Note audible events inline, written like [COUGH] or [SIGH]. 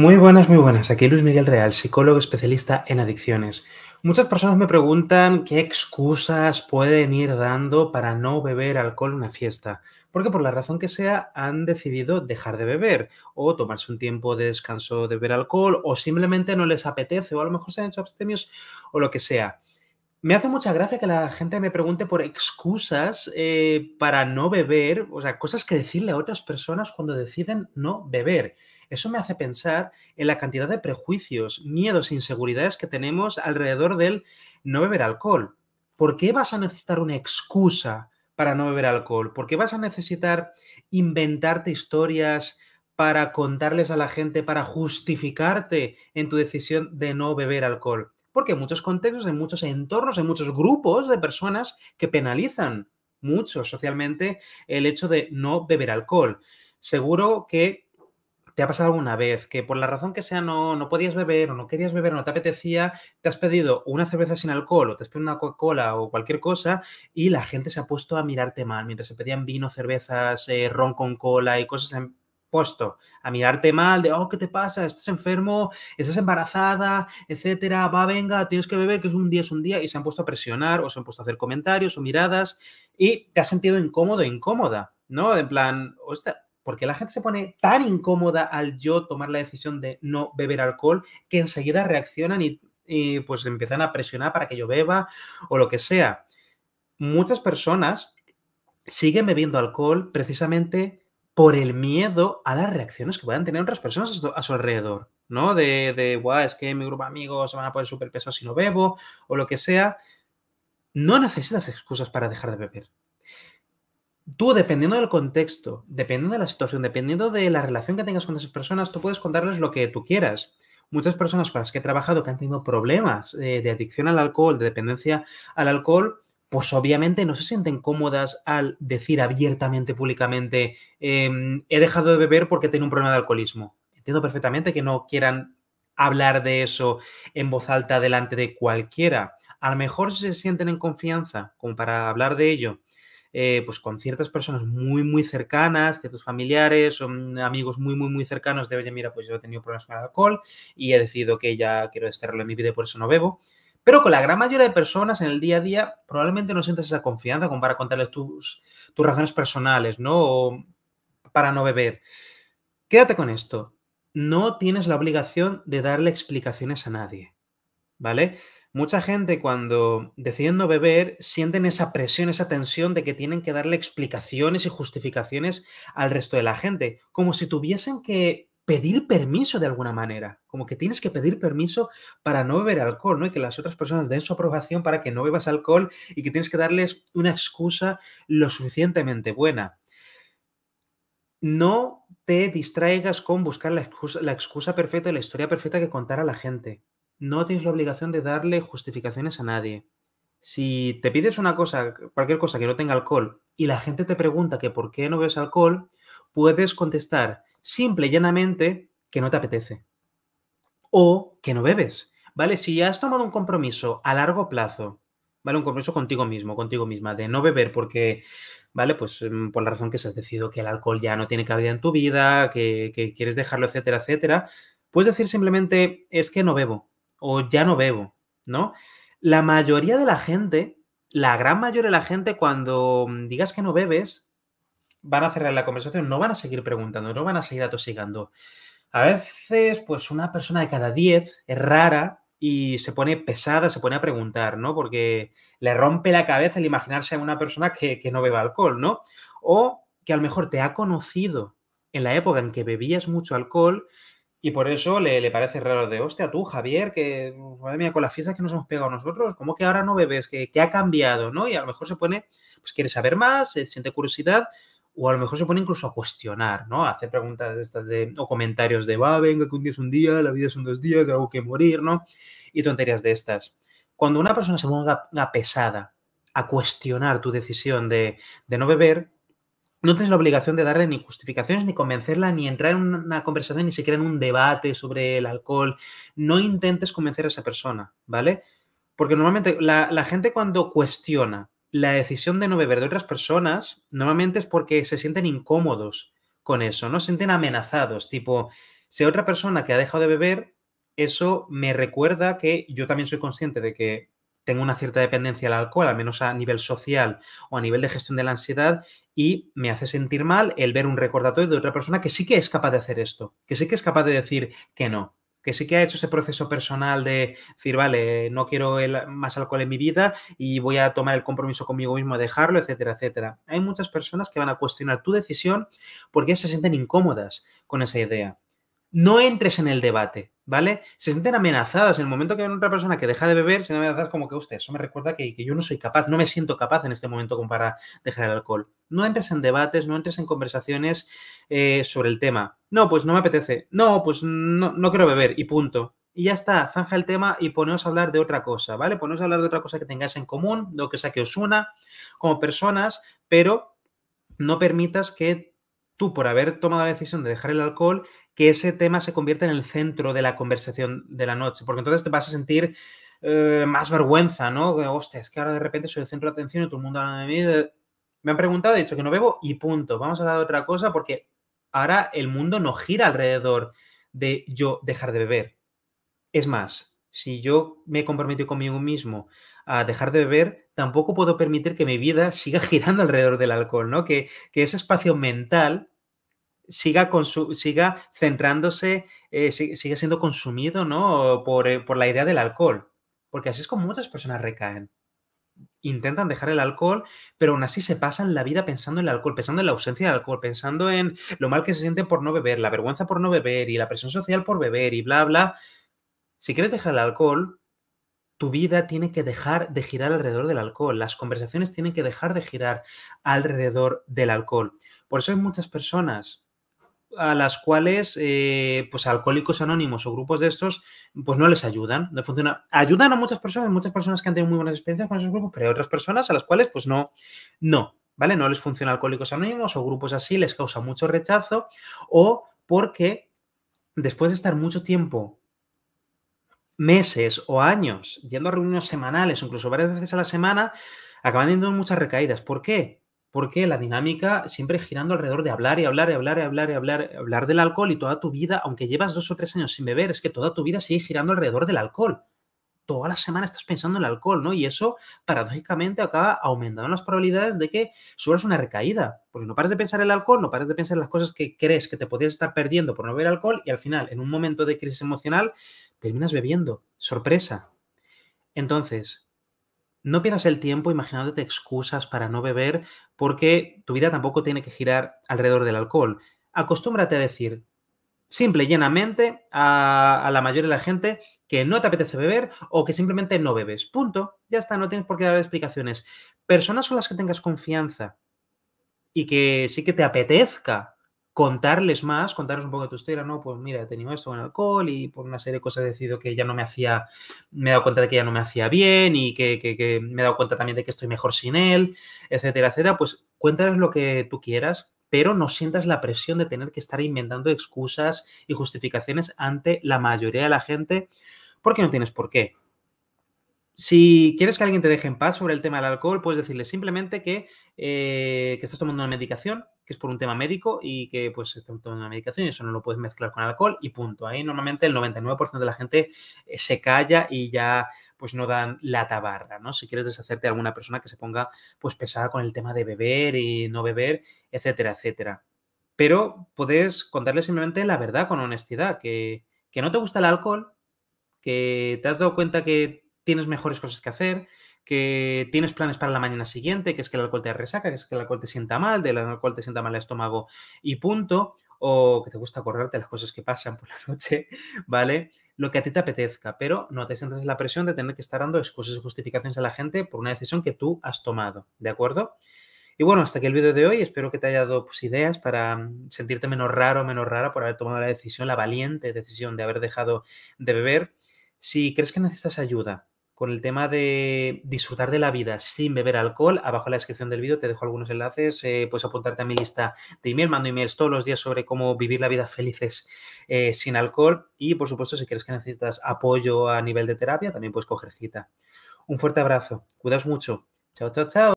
Muy buenas, muy buenas. Aquí Luis Miguel Real, psicólogo especialista en adicciones. Muchas personas me preguntan qué excusas pueden ir dando para no beber alcohol en una fiesta, porque por la razón que sea han decidido dejar de beber o tomarse un tiempo de descanso de beber alcohol o simplemente no les apetece o a lo mejor se han hecho abstemios o lo que sea. Me hace mucha gracia que la gente me pregunte por excusas eh, para no beber, o sea, cosas que decirle a otras personas cuando deciden no beber. Eso me hace pensar en la cantidad de prejuicios, miedos, inseguridades que tenemos alrededor del no beber alcohol. ¿Por qué vas a necesitar una excusa para no beber alcohol? ¿Por qué vas a necesitar inventarte historias para contarles a la gente, para justificarte en tu decisión de no beber alcohol? Porque en muchos contextos, en muchos entornos, en muchos grupos de personas que penalizan mucho socialmente el hecho de no beber alcohol. Seguro que ¿Te ha pasado alguna vez que por la razón que sea no, no podías beber o no querías beber o no te apetecía, te has pedido una cerveza sin alcohol o te has pedido una Coca-Cola o cualquier cosa y la gente se ha puesto a mirarte mal mientras se pedían vino, cervezas, eh, ron con cola y cosas Se han puesto a mirarte mal de, oh, ¿qué te pasa? ¿Estás enfermo? ¿Estás embarazada? Etcétera, va, venga, tienes que beber, que es un día, es un día, y se han puesto a presionar o se han puesto a hacer comentarios o miradas y te has sentido incómodo, incómoda, ¿no? En plan, hostia porque la gente se pone tan incómoda al yo tomar la decisión de no beber alcohol que enseguida reaccionan y, pues empiezan a presionar para que yo beba o lo que sea. Muchas personas siguen bebiendo alcohol precisamente por el miedo a las reacciones que puedan tener otras personas a su alrededor, ¿no? De, de es que mi grupo de amigos se van a poner súper pesados si no bebo o lo que sea. No necesitas excusas para dejar de beber tú, dependiendo del contexto, dependiendo de la situación, dependiendo de la relación que tengas con esas personas, tú puedes contarles lo que tú quieras. Muchas personas con las que he trabajado que han tenido problemas eh, de adicción al alcohol, de dependencia al alcohol, pues obviamente no se sienten cómodas al decir abiertamente, públicamente, em, he dejado de beber porque tengo un problema de alcoholismo. Entiendo perfectamente que no quieran hablar de eso en voz alta delante de cualquiera. A lo mejor se sienten en confianza como para hablar de ello eh, pues con ciertas personas muy, muy cercanas, ciertos familiares, son amigos muy, muy, muy cercanos de, oye, mira, pues yo he tenido problemas con el alcohol y he decidido que ya quiero desterrarlo en mi vida y por eso no bebo. Pero con la gran mayoría de personas en el día a día probablemente no sientas esa confianza como para contarles tus, tus razones personales, ¿no? O para no beber. Quédate con esto. No tienes la obligación de darle explicaciones a nadie, ¿vale? mucha gente cuando deciden no beber sienten esa presión, esa tensión de que tienen que darle explicaciones y justificaciones al resto de la gente, como si tuviesen que pedir permiso de alguna manera, como que tienes que pedir permiso para no beber alcohol, ¿no? Y que las otras personas den su aprobación para que no bebas alcohol y que tienes que darles una excusa lo suficientemente buena. No te distraigas con buscar la excusa, perfecta la historia perfecta que contar a la gente no tienes la obligación de darle justificaciones a nadie. Si te pides una cosa, cualquier cosa que no tenga alcohol, y la gente te pregunta que por qué no bebes alcohol, puedes contestar simple y llanamente que no te apetece o que no bebes. ¿Vale? Si has tomado un compromiso a largo plazo, ¿vale? Un compromiso contigo mismo, contigo misma, de no beber porque, ¿vale? Pues mm, por la razón que se has decidido que el alcohol ya no tiene cabida en tu vida, que quieres dejarlo, etcétera, etcétera. Puedes decir simplemente, es que no bebo, o ya no bebo, ¿no? La mayoría de la gente, la gran mayoría de la gente, cuando mm, digas que no bebes, van a cerrar la conversación, no van a seguir preguntando, no van a seguir atosigando. A veces, pues una persona de cada 10 es rara y se pone pesada, se pone a preguntar, ¿no? Porque le rompe la cabeza el imaginarse a una persona que, que no beba alcohol, ¿no? O que a lo mejor te ha conocido en la época en que bebías mucho alcohol y por eso le, parece raro de, hostia, tú, Javier, que, madre mía, con las fiestas que nos hemos pegado nosotros, ¿cómo que ahora no bebes? ¿Qué, qué ha cambiado? ¿no? Y a lo mejor se pone, pues quiere saber más, se siente curiosidad, o a lo mejor se pone incluso a cuestionar, ¿no? A hacer preguntas de estas de, o comentarios de, va, ah, venga, que un día es un día, la vida son dos días, tengo que morir, ¿no? Y tonterías de estas. Cuando una persona se ponga pesada a cuestionar tu decisión de, de no beber, no tienes la obligación de darle ni justificaciones, ni convencerla, ni entrar en una conversación, ni siquiera en un debate sobre el alcohol. No intentes convencer a esa persona, ¿vale? Porque normalmente la, gente cuando cuestiona la decisión de no beber de otras personas, normalmente es porque se sienten incómodos con eso, ¿no? Se sienten amenazados, tipo, si otra persona que ha dejado de beber, eso me recuerda que yo también soy consciente de que tengo una cierta dependencia al alcohol, al menos a nivel social o a nivel de gestión de la ansiedad, y me hace sentir mal el ver un recordatorio de otra persona que sí que es capaz de hacer esto, que sí que es capaz de decir que no, que sí que ha hecho ese proceso personal de decir, vale, no quiero más alcohol en mi vida y voy a tomar el compromiso conmigo mismo, de dejarlo, etcétera, etcétera. Hay muchas personas que van a cuestionar tu decisión porque se sienten incómodas con esa idea. No entres en el debate, ¿vale? Se sienten amenazadas. En el momento que una otra persona que deja de beber, se sienten amenazadas como que, usted, eso me recuerda que, que, yo no soy capaz, no me siento capaz en este momento como para dejar el alcohol. No entres en debates, no entres en conversaciones eh, sobre el tema. No, pues no me apetece. No, pues no, quiero beber y punto. Y ya está, zanja el tema y poneos a hablar de otra cosa, ¿vale? Poneros a hablar de otra cosa que tengáis en común, lo que sea que os una como personas, pero no permitas que tú por haber tomado la decisión de dejar el alcohol, que ese tema se convierta en el centro de la conversación de la noche, porque entonces te vas a sentir eh, más vergüenza, ¿no? Hostia, es que ahora de repente soy el centro de atención y todo el mundo habla de mí. Me han preguntado, he dicho que no bebo y punto. Vamos a hablar de otra cosa porque ahora el mundo no gira alrededor de yo dejar de beber. Es más, si yo me comprometo conmigo mismo a dejar de beber, tampoco puedo permitir que mi vida siga girando alrededor del alcohol, ¿no? Que, que ese espacio mental siga, siga centrándose, eh, sigue siga siendo consumido ¿no? por, eh, por la idea del alcohol. Porque así es como muchas personas recaen. Intentan dejar el alcohol, pero aún así se pasan la vida pensando en el alcohol, pensando en la ausencia del alcohol, pensando en lo mal que se siente por no beber, la vergüenza por no beber y la presión social por beber y bla, bla. Si quieres dejar el alcohol, tu vida tiene que dejar de girar alrededor del alcohol, las conversaciones tienen que dejar de girar alrededor del alcohol. Por eso hay muchas personas a las cuales eh, pues alcohólicos anónimos o grupos de estos pues no les ayudan, no funciona. Ayudan a muchas personas, muchas personas que han tenido muy buenas experiencias con esos grupos, pero hay otras personas a las cuales pues no, no, ¿vale? No les funciona alcohólicos anónimos o grupos así, les causa mucho rechazo o porque después de estar mucho tiempo, meses o años, yendo a reuniones semanales, incluso varias veces a la semana, acaban teniendo muchas recaídas. ¿Por qué? porque la dinámica siempre girando alrededor de hablar y hablar y hablar y hablar y hablar, hablar del alcohol y toda tu vida, aunque llevas dos o tres años sin beber, es que toda tu vida sigue girando alrededor del alcohol. Toda la semana estás pensando en el alcohol, ¿no? Y eso, paradójicamente, acaba aumentando las probabilidades de que sufras una recaída, porque no paras de pensar en el alcohol, no paras de pensar en las cosas que crees que te podrías estar perdiendo por no beber alcohol y al final, en un momento de crisis emocional, terminas bebiendo. Sorpresa. Entonces, no pierdas el tiempo imaginándote excusas para no beber porque tu vida tampoco tiene que girar alrededor del alcohol. Acostúmbrate a decir simple y llanamente a, la mayoría de la gente que no te apetece beber o que simplemente no bebes. Punto. Ya está, no tienes por qué dar explicaciones. Personas con las que tengas confianza y que sí que te apetezca contarles más, contarles un poco de tu historia, ¿no? Pues mira, he tenido esto con alcohol y por una serie de cosas he decidido que ya no me hacía, me he dado cuenta de que ya no me hacía bien y que, que me he dado cuenta también de que estoy mejor sin él, etcétera, etcétera. Pues cuéntales lo que tú quieras, pero no sientas la presión de tener que estar inventando excusas y justificaciones ante la mayoría de la gente porque no tienes por qué. Si quieres que alguien te deje en paz sobre el tema del alcohol, puedes decirle simplemente eh, que, estás tomando una medicación, que es por un tema médico y que pues estás tomando una medicación y eso no lo puedes mezclar con alcohol y punto. Ahí normalmente el 99% de la gente eh, se calla y ya pues no dan la tabarra, ¿no? Si quieres deshacerte de alguna persona que se ponga pues pesada con el tema de beber y no beber, etcétera, etcétera. Pero puedes contarle simplemente la verdad con honestidad, que, que no te gusta el alcohol, que te has dado cuenta que tienes mejores cosas que hacer, que tienes planes para la mañana siguiente, que es que el alcohol te resaca, que es que el alcohol te sienta mal, del alcohol te sienta mal el estómago y punto, o que te gusta acordarte las cosas que pasan por la [LAUGHS] noche, ¿vale? Lo que a ti te apetezca, pero no te sientas en la presión de tener que estar dando excusas y justificaciones a la gente por una decisión que tú has tomado, ¿de acuerdo? Y bueno, hasta aquí el vídeo de hoy. Espero que te haya dado pues, ideas para mm, sentirte menos raro o menos rara por haber tomado la decisión, la valiente decisión de haber dejado de beber. Si crees que necesitas ayuda, con el tema de disfrutar de la vida sin beber alcohol. Abajo en la descripción del vídeo te dejo algunos enlaces. Eh, puedes apuntarte a mi lista de email. Mando emails todos los días sobre cómo vivir la vida felices eh, sin alcohol. Y por supuesto, si crees que necesitas apoyo a nivel de terapia, también puedes coger cita. Un fuerte abrazo. Cuidaos mucho. Chao, chao, chao.